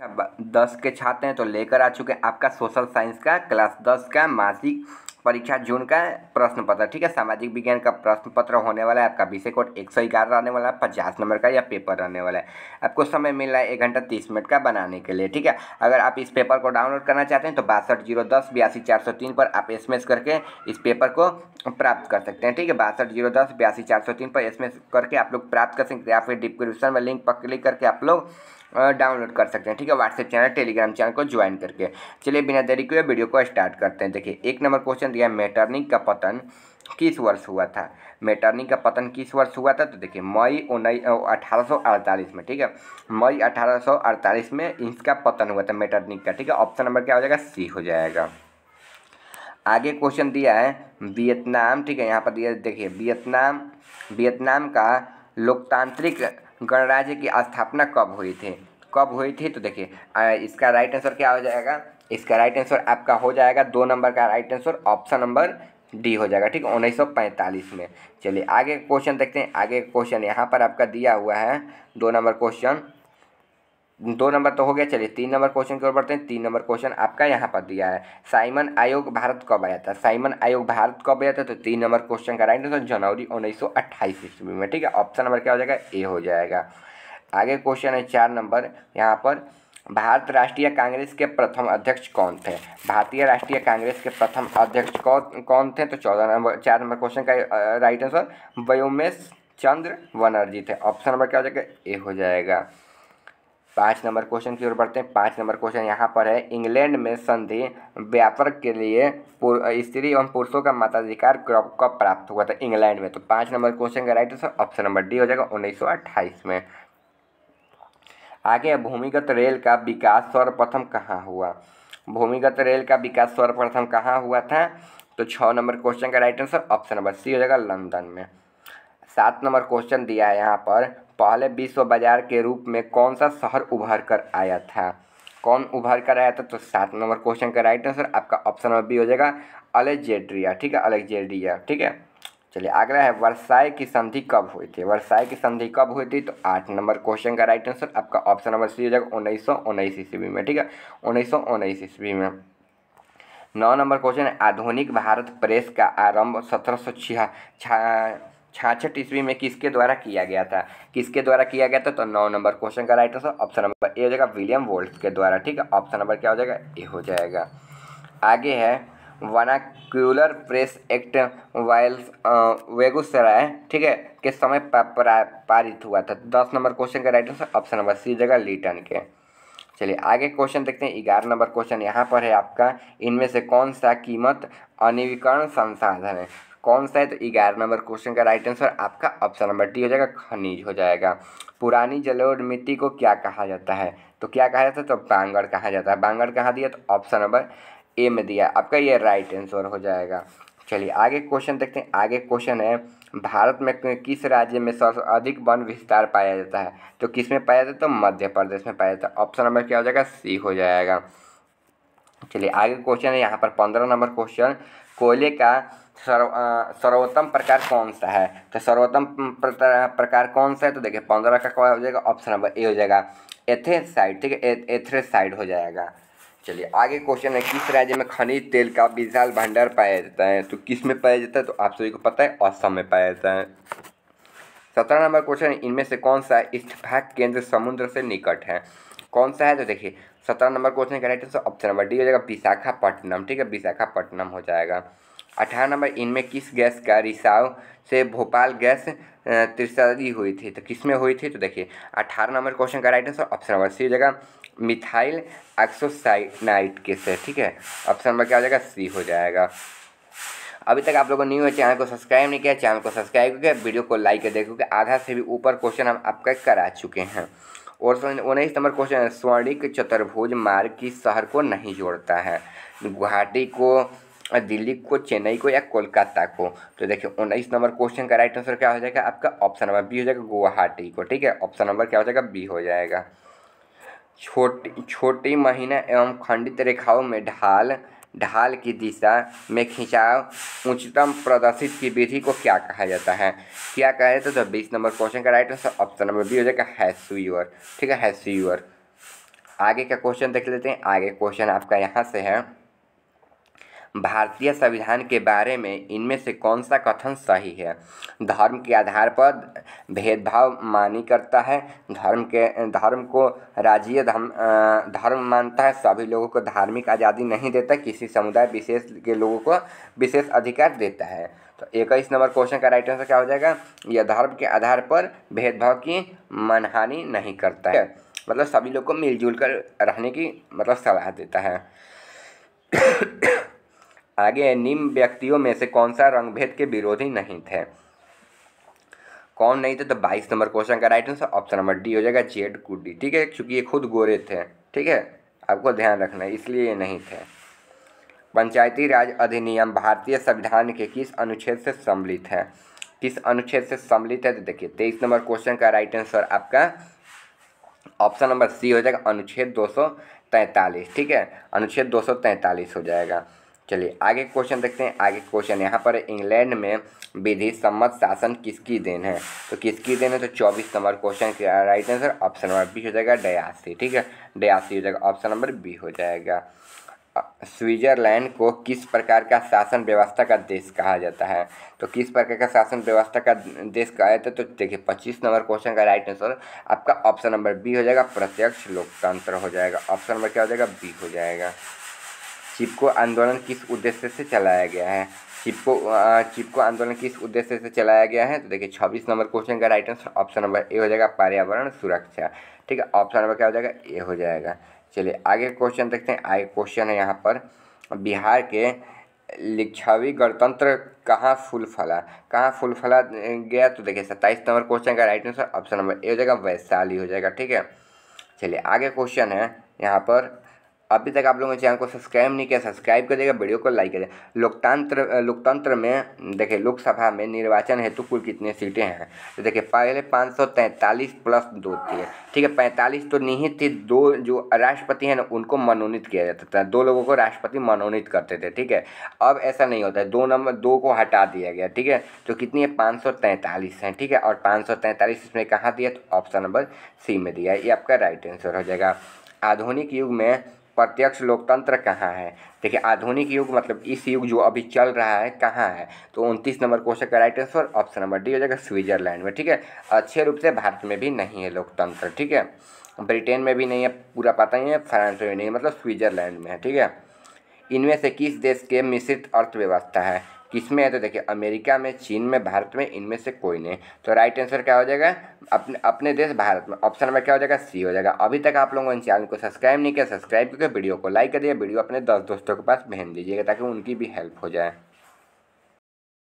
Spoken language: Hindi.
दस के छात्र हैं तो लेकर आ चुके हैं आपका सोशल साइंस का क्लास दस का मासिक परीक्षा जून का प्रश्न पत्र ठीक है सामाजिक विज्ञान का प्रश्न पत्र होने वाला है आपका विषय कोड एक सौ ग्यारह रहने वाला है पचास नंबर का या पेपर रहने वाला है आपको समय मिल रहा है एक घंटा तीस मिनट का बनाने के लिए ठीक है अगर आप इस पेपर को डाउनलोड करना चाहते हैं तो बासठ जीरो दस बयासी चार सौ तीन पर आप एस करके इस पेपर को प्राप्त कर सकते हैं ठीक है बासठ जीरो दस बयासी चार सौ तीन पर एस करके आप लोग प्राप्त कर सकते हैं या फिर डिस्क्रिप्शन में लिंक पर क्लिक करके आप लोग डाउनलोड कर सकते हैं ठीक है व्हाट्सएप चैनल टेलीग्राम चैनल को ज्वाइन करके चलिए बिना देरी के वीडियो को स्टार्ट करते हैं देखिए एक नंबर क्वेश्चन दिया है मेटर्निक का पतन किस वर्ष हुआ था मेटर्निंग का पतन किस वर्ष हुआ था तो देखिए मई उन्नीस अठारह में ठीक है मई अठारह में इसका पतन हुआ था मेटर्निक का ठीक है ऑप्शन नंबर क्या हो जाएगा सी हो जाएगा आगे क्वेश्चन दिया है वियतनाम ठीक है यहाँ पर दिया देखिए वियतनाम वियतनाम का लोकतांत्रिक गणराज्य की स्थापना कब हुई थी कब हुई थी तो देखिए इसका राइट आंसर क्या हो जाएगा इसका राइट आंसर आपका हो जाएगा दो नंबर का right answer option number D हो जाएगा ठीक है उन्नीस में चलिए आगे क्वेश्चन देखते हैं आगे क्वेश्चन यहाँ पर आपका दिया हुआ है दो नंबर क्वेश्चन दो नंबर तो हो गया चलिए तीन नंबर क्वेश्चन की ओर बढ़ते हैं तीन नंबर क्वेश्चन आपका यहाँ पर दिया है साइमन आयोग भारत कब आया था साइमन आयोग भारत कब आया था तो तीन नंबर क्वेश्चन का राइट आंसर जनवरी उन्नीस सौ ईस्वी में ठीक है ऑप्शन नंबर क्या हो जाएगा ए हो जाएगा आगे क्वेश्चन है चार नंबर यहाँ पर भारत राष्ट्रीय कांग्रेस के प्रथम अध्यक्ष कौन थे भारतीय राष्ट्रीय कांग्रेस के प्रथम अध्यक्ष कौन कौन थे तो चौदह नंबर चार नंबर क्वेश्चन का राइट आंसर व्योमेश चंद्र बनर्जी थे ऑप्शन नंबर क्या हो जाएगा ए हो जाएगा पाँच नंबर क्वेश्चन की ओर बढ़ते हैं पाँच नंबर क्वेश्चन यहाँ पर है इंग्लैंड में संधि व्यापार के लिए स्त्री एवं पुरुषों का मताधिकार कब प्राप्त हुआ था इंग्लैंड में तो पाँच नंबर क्वेश्चन का right answer option number D हो जाएगा उन्नीस में आगे भूमिगत रेल का विकास सर्वप्रथम कहाँ हुआ भूमिगत रेल का विकास सर्वप्रथम कहाँ हुआ था तो छः नंबर क्वेश्चन का right answer option number C हो जाएगा लंदन में सात नंबर क्वेश्चन दिया है यहाँ पर पहले विश्व बाजार के रूप में कौन सा शहर उभर कर आया था कौन उभर कर आया था तो सात नंबर क्वेश्चन का राइट आंसर आपका ऑप्शन नंबर बी हो जाएगा अलेक्जेंड्रिया ठीक है अलेक्जेंड्रिया ठीक है चलिए अगला है वर्षाई की संधि कब हुई थी वर्षाई की संधि कब हुई थी तो आठ नंबर क्वेश्चन का राइट आंसर आपका ऑप्शन नंबर सी हो जाएगा उन्नीस सौ उन्नीस ईस्वी में ठीक है उन्नीस सौ उन्नीस ईस्वी में नौ नंबर क्वेश्चन है आधुनिक भारत प्रेस का आरंभ सत्रह सौ छिया छाछठ ईस्वी में किसके द्वारा किया गया था किसके द्वारा किया गया था तो नौ नंबर क्वेश्चन का right answer option number A हो जाएगा विलियम वोल्ट के द्वारा ठीक है ऑप्शन नंबर क्या हो जाएगा ए हो जाएगा आगे है वनाक्यूलर प्रेस एक्ट वायल्स वेगूसराय ठीक है के समय पारित हुआ था दस नंबर क्वेश्चन का right answer option number C जगह लिटन के चलिए आगे क्वेश्चन देखते हैं ग्यारह नंबर क्वेश्चन यहाँ पर है आपका इनमें से कौन सा कीमत अनिवीकरण संसाधन है कौन सा है तो ग्यारह नंबर क्वेश्चन का राइट आंसर आपका ऑप्शन नंबर डी हो जाएगा खनिज हो जाएगा पुरानी जलोढ़ मिट्टी को क्या कहा जाता है तो क्या कहा जाता है तो बांगड़ कहा जाता है बांगड़ कहा दिया तो ऑप्शन नंबर ए में दिया आपका ये राइट आंसर हो जाएगा चलिए आगे क्वेश्चन देखते हैं आगे क्वेश्चन है भारत में किस राज्य में सबसे अधिक वन विस्तार पाया जाता है तो किस में पाया जाता है तो मध्य प्रदेश में पाया जाता है ऑप्शन नंबर क्या हो जाएगा सी हो जाएगा चलिए आगे क्वेश्चन है यहाँ पर पंद्रह नंबर क्वेश्चन कोयले का सर्व सर्वोत्तम प्रकार कौन सा है तो सर्वोत्तम प्रकार कौन सा है तो देखिए पंद्रह का क्या हो जाएगा ऑप्शन नंबर ए हो जाएगा एथेसाइड ठीक है साइड हो जाएगा चलिए आगे क्वेश्चन है किस राज्य में खनिज तेल का विशाल भंडार पाया जाता है तो किस में पाया जाता है तो आप सभी को पता है असम में पाया जाता है सत्रह नंबर क्वेश्चन इनमें से कौन सा इस्टफाक केंद्र समुद्र से निकट है कौन सा है तो देखिए सत्रह नंबर क्वेश्चन का right answer option number D हो जाएगा विशाखापट्टनम ठीक है विशाखापट्टनम हो जाएगा अठारह नंबर इनमें किस गैस का रिसाव से भोपाल गैस त्रिसदी हुई थी तो किस में हुई थी तो देखिए अठारह नंबर क्वेश्चन का right answer option number C हो जाएगा मिथाइल एक्सोसाइनाइट के से ठीक है ऑप्शन नंबर क्या हो जाएगा सी हो जाएगा अभी तक आप लोगों ने न्यू चैनल को सब्सक्राइब नहीं किया चैनल को सब्सक्राइब करके वीडियो को लाइक कर देखो कि आधा से भी ऊपर क्वेश्चन हम आपका करा चुके हैं और उन्नीस नंबर क्वेश्चन है स्वर्णिक चतुर्भुज मार्ग किस शहर को नहीं जोड़ता है गुवाहाटी को दिल्ली को चेन्नई को या कोलकाता को तो देखिए उन्नीस नंबर क्वेश्चन का राइट आंसर क्या हो जाएगा आपका ऑप्शन नंबर बी हो जाएगा गुवाहाटी को ठीक है ऑप्शन नंबर क्या हो जाएगा बी हो जाएगा छोटी छोटी महीना एवं खंडित रेखाओं में ढाल ढाल की दिशा में खिंचाव उच्चतम प्रदर्शित की विधि को क्या कहा जाता है क्या कहा जाता है तो बीस नंबर क्वेश्चन का right answer option number B हो जाएगा हैसुअर ठीक है हैसुअर आगे का क्वेश्चन देख लेते हैं आगे क्वेश्चन आपका यहाँ से है भारतीय संविधान के बारे में इनमें से कौन सा कथन सही है धर्म के आधार पर भेदभाव मानी करता है धर्म के धर्म को राज्य धर्म धर्म मानता है सभी लोगों को धार्मिक आज़ादी नहीं देता किसी समुदाय विशेष के लोगों को विशेष अधिकार देता है तो इक्कीस नंबर क्वेश्चन का राइट आंसर क्या हो जाएगा यह धर्म के आधार पर भेदभाव की मनहानि नहीं करता है मतलब सभी लोग को मिलजुल कर रहने की मतलब सलाह देता है आगे निम्न व्यक्तियों में से कौन सा रंगभेद के विरोधी नहीं थे कौन नहीं थे तो बाईस नंबर क्वेश्चन का right answer option number D हो जाएगा जेड कुडी ठीक है क्योंकि ये खुद गोरे थे ठीक है आपको ध्यान रखना है इसलिए ये नहीं थे पंचायती राज अधिनियम भारतीय संविधान के किस अनुच्छेद से सम्मिलित है किस अनुच्छेद से सम्मिलित है तो देखिए तेईस नंबर क्वेश्चन का राइट आंसर आपका ऑप्शन नंबर सी हो जाएगा अनुच्छेद दो ठीक है अनुच्छेद दो हो जाएगा चलिए आगे क्वेश्चन देखते हैं आगे क्वेश्चन यहाँ पर इंग्लैंड में विधि सम्मत शासन किसकी देन है तो किसकी देन है तो चौबीस number question right answer option number B हो जाएगा डयासी ठीक है डयासी हो जाएगा ऑप्शन नंबर बी हो जाएगा स्विट्जरलैंड को किस प्रकार का शासन व्यवस्था का देश कहा जाता है तो किस प्रकार का शासन व्यवस्था का देश कहा जाता है तो देखिए पच्चीस नंबर क्वेश्चन का राइट आंसर आपका ऑप्शन नंबर बी हो जाएगा प्रत्यक्ष लोकतंत्र हो जाएगा ऑप्शन नंबर क्या हो जाएगा बी हो जाएगा चिपको आंदोलन किस उद्देश्य से चलाया गया है चिपको चिपको आंदोलन किस उद्देश्य से चलाया गया है तो देखिए छब्बीस नंबर क्वेश्चन का right answer option number A हो जाएगा पर्यावरण सुरक्षा ठीक है ऑप्शन नंबर क्या हो जाएगा ए हो जाएगा चलिए आगे क्वेश्चन देखते हैं आगे क्वेश्चन है यहाँ पर बिहार के लिच्छावी गणतंत्र कहाँ फूल फला कहाँ फुल फला गया तो देखिए सत्ताईस नंबर क्वेश्चन का right answer option number A हो जाएगा वैशाली हो जाएगा ठीक है चलिए आगे क्वेश्चन है यहाँ पर अभी तक आप लोगों ने चैनल को सब्सक्राइब नहीं किया सब्सक्राइब करिएगा वीडियो को लाइक देगा लोकतंत्र लोकतंत्र में देखिए लोकसभा में निर्वाचन हेतु कुल कितने सीटें हैं तो देखिए पहले पाँच सौ तैंतालीस प्लस दो थी ठीक है पैंतालीस तो नहीं थी दो जो राष्ट्रपति हैं ना उनको मनोनीत किया जाता था दो लोगों को राष्ट्रपति मनोनीत करते थे ठीक है अब ऐसा नहीं होता है दो नंबर दो को हटा दिया गया ठीक है तो कितनी है पाँच सौ तैंतालीस हैं ठीक है और पाँच सौ तैंतालीस इसमें कहाँ दिया तो ऑप्शन नंबर सी में दिया ये आपका राइट आंसर हो जाएगा आधुनिक युग में प्रत्यक्ष लोकतंत्र कहाँ है देखिए आधुनिक युग मतलब इस युग जो अभी चल रहा है कहाँ है तो उनतीस नंबर क्वेश्चन का right answer option number D हो जाएगा स्विट्जरलैंड में ठीक है अच्छे रूप से भारत में भी नहीं है लोकतंत्र ठीक है ब्रिटेन में भी नहीं है पूरा पता ही है फ्रांस में भी नहीं है मतलब स्विट्जरलैंड में है ठीक है इनमें से किस देश के मिश्रित अर्थव्यवस्था है किसमें है तो देखिए अमेरिका में चीन में भारत में इनमें से कोई नहीं तो राइट आंसर क्या हो जाएगा अपने अपने देश भारत में ऑप्शन नंबर क्या हो जाएगा सी हो जाएगा अभी तक आप लोगों ने चैनल को सब्सक्राइब नहीं किया सब्सक्राइब करके वीडियो को लाइक कर दिया वीडियो अपने दस दोस्तों के पास भेज दीजिएगा ताकि उनकी भी हेल्प हो जाए